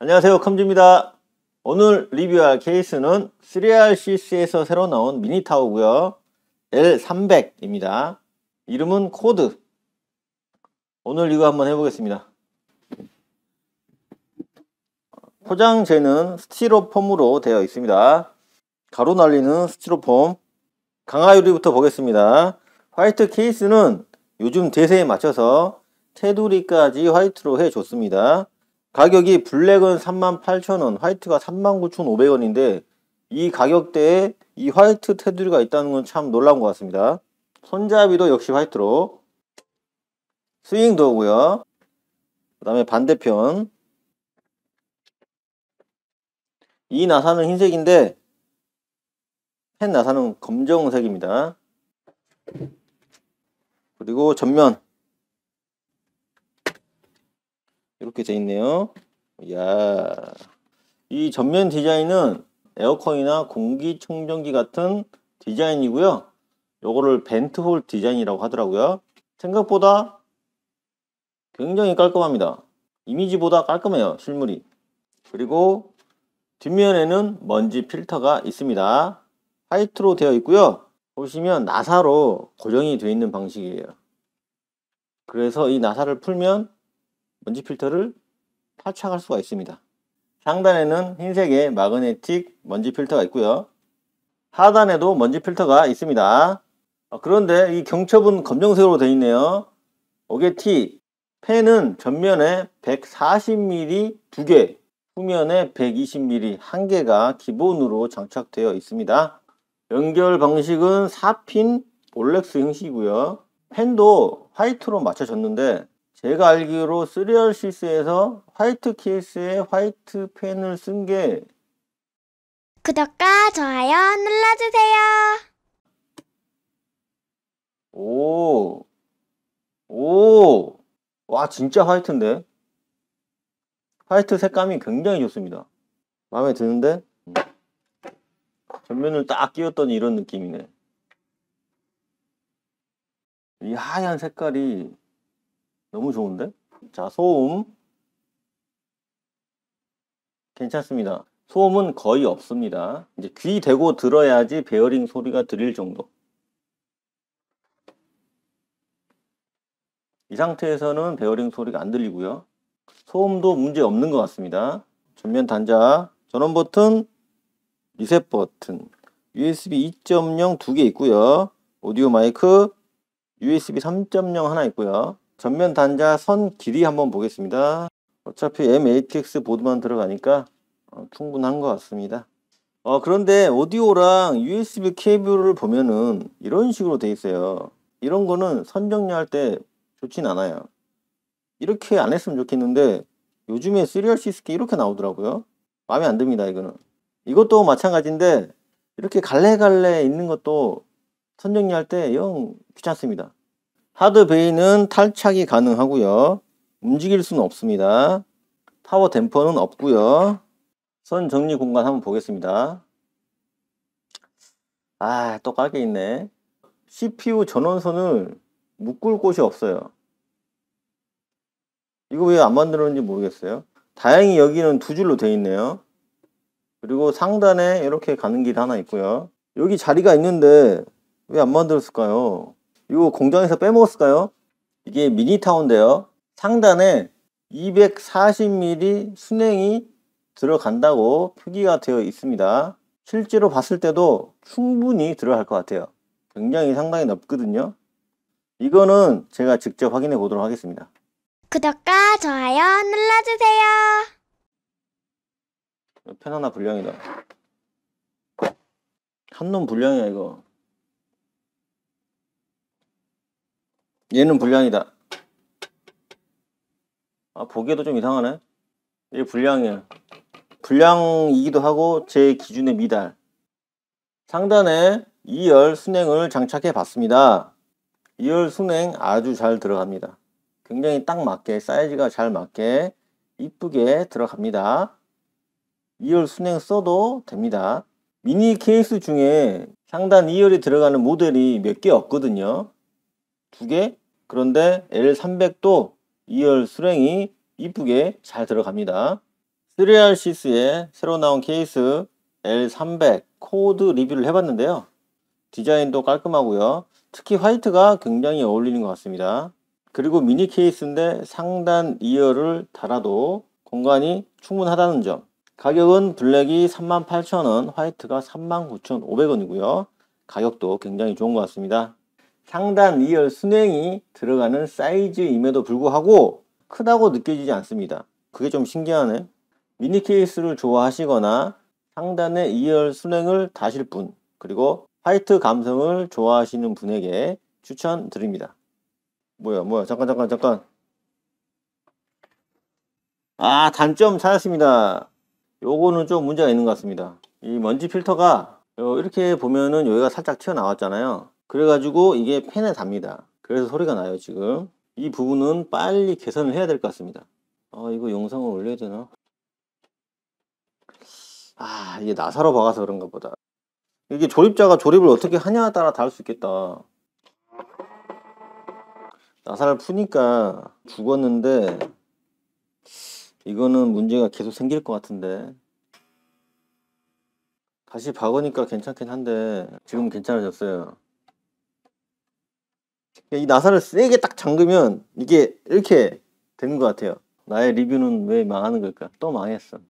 안녕하세요 컴즈입니다 오늘 리뷰할 케이스는 3RCC에서 새로 나온 미니타우고요 L300입니다 이름은 코드 오늘 리뷰 한번 해보겠습니다 포장재는 스티로폼으로 되어 있습니다 가로 날리는 스티로폼 강화유리부터 보겠습니다 화이트 케이스는 요즘 대세에 맞춰서 테두리까지 화이트로 해줬습니다 가격이 블랙은 38,000원, 화이트가 39,500원인데 이 가격대에 이 화이트 테두리가 있다는 건 참 놀라운 것 같습니다. 손잡이도 역시 화이트로 스윙 도구요. 그 다음에 반대편 이 나사는 흰색인데 펜 나사는 검정색입니다. 그리고 전면 이렇게 돼 있네요. 야, 이 전면 디자인은 에어컨이나 공기청정기 같은 디자인이고요. 요거를 벤트홀 디자인이라고 하더라고요. 생각보다 굉장히 깔끔합니다. 이미지보다 깔끔해요, 실물이. 그리고 뒷면에는 먼지 필터가 있습니다. 화이트로 되어 있고요. 보시면 나사로 고정이 되어 있는 방식이에요. 그래서 이 나사를 풀면 먼지 필터를 탈착할 수가 있습니다. 상단에는 흰색의 마그네틱 먼지 필터가 있고요. 하단에도 먼지 필터가 있습니다. 아, 그런데 이 경첩은 검정색으로 되어 있네요. 오게티 팬은 전면에 140mm 2개, 후면에 120mm 1개가 기본으로 장착되어 있습니다. 연결 방식은 4핀 올렉스 형식이고요. 팬도 화이트로 맞춰졌는데 제가 알기로 3RCS에서 화이트 케이스에 화이트 펜을 쓴게 구독과 좋아요 눌러주세요. 오, 오, 와 진짜 화이트인데 화이트 색감이 굉장히 좋습니다. 마음에 드는데 음. 전면을 딱 끼웠더니 이런 느낌이네. 이 하얀 색깔이 너무 좋은데? 자, 소음. 괜찮습니다. 소음은 거의 없습니다. 이제 귀 대고 들어야지 베어링 소리가 들릴 정도. 이 상태에서는 베어링 소리가 안 들리고요. 소음도 문제 없는 것 같습니다. 전면 단자, 전원 버튼, 리셋 버튼, USB 2.0 두 개 있고요. 오디오 마이크, USB 3.0 하나 있고요. 전면 단자 선 길이 한번 보겠습니다. 어차피 MATX 보드만 들어가니까 어, 충분한 것 같습니다. 어, 그런데 오디오랑 USB 케이블을 보면은 이런 식으로 돼 있어요. 이런 거는 선정리할 때 좋진 않아요. 이렇게 안 했으면 좋겠는데 요즘에 시리얼 시스템 이렇게 나오더라고요. 마음에 안 듭니다, 이거는. 이것도 마찬가지인데 이렇게 갈래갈래 있는 것도 선정리할 때 영 귀찮습니다. 하드베이는 탈착이 가능하고요. 움직일 수는 없습니다. 파워 댐퍼는 없고요. 선 정리 공간 한번 보겠습니다. 아, 또 까게 있네. CPU 전원선을 묶을 곳이 없어요. 이거 왜 안 만들었는지 모르겠어요. 다행히 여기는 두 줄로 되어 있네요. 그리고 상단에 이렇게 가는 길 하나 있고요. 여기 자리가 있는데 왜 안 만들었을까요? 이거 공장에서 빼먹었을까요? 이게 미니타운데요. 상단에 240mm 순행이 들어간다고 표기가 되어 있습니다. 실제로 봤을 때도 충분히 들어갈 것 같아요. 굉장히 상당히 높거든요 이거는 제가 직접 확인해 보도록 하겠습니다. 구독과 좋아요 눌러주세요. 편 하나 불량이다. 한놈 불량이야 이거. 얘는 불량이다. 아, 보기에도 좀 이상하네. 얘 불량이야. 불량이기도 하고 제 기준의 미달. 상단에 2열 순행을 장착해 봤습니다. 2열 순행 아주 잘 들어갑니다. 굉장히 딱 맞게 사이즈가 잘 맞게 이쁘게 들어갑니다. 2열 순행 써도 됩니다. 미니 케이스 중에 상단 2열이 들어가는 모델이 몇 개 없거든요. 두개 그런데 L300도 2열 수랭이 이쁘게 잘 들어갑니다. 3RCS의 새로 나온 케이스 L300 코드 리뷰를 해봤는데요. 디자인도 깔끔하고요. 특히 화이트가 굉장히 어울리는 것 같습니다. 그리고 미니 케이스인데 상단 2열을 달아도 공간이 충분하다는 점. 가격은 블랙이 38,000원, 화이트가 39,500원이고요. 가격도 굉장히 좋은 것 같습니다. 상단 리얼 순행이 들어가는 사이즈임에도 불구하고 크다고 느껴지지 않습니다. 그게 좀 신기하네. 미니 케이스를 좋아하시거나 상단의 2열 순행을 다실 분 그리고 화이트 감성을 좋아하시는 분에게 추천드립니다. 뭐야 뭐야 잠깐 잠깐 잠깐 아 단점 찾았습니다. 요거는 좀 문제가 있는 것 같습니다. 이 먼지 필터가 이렇게 보면은 여기가 살짝 튀어나왔잖아요. 그래가지고 이게 팬에 답니다. 그래서 소리가 나요 지금. 이 부분은 빨리 개선을 해야 될 것 같습니다. 아 이거 영상을 올려야 되나? 아 이게 나사로 박아서 그런가 보다. 이게 조립자가 조립을 어떻게 하냐에 따라 다를 수 있겠다. 나사를 푸니까 죽었는데 이거는 문제가 계속 생길 것 같은데 다시 박으니까 괜찮긴 한데 지금 괜찮아졌어요. 이 나사를 세게 딱 잠그면 이게 이렇게 되는 것 같아요. 나의 리뷰는 왜 망하는 걸까? 또 망했어.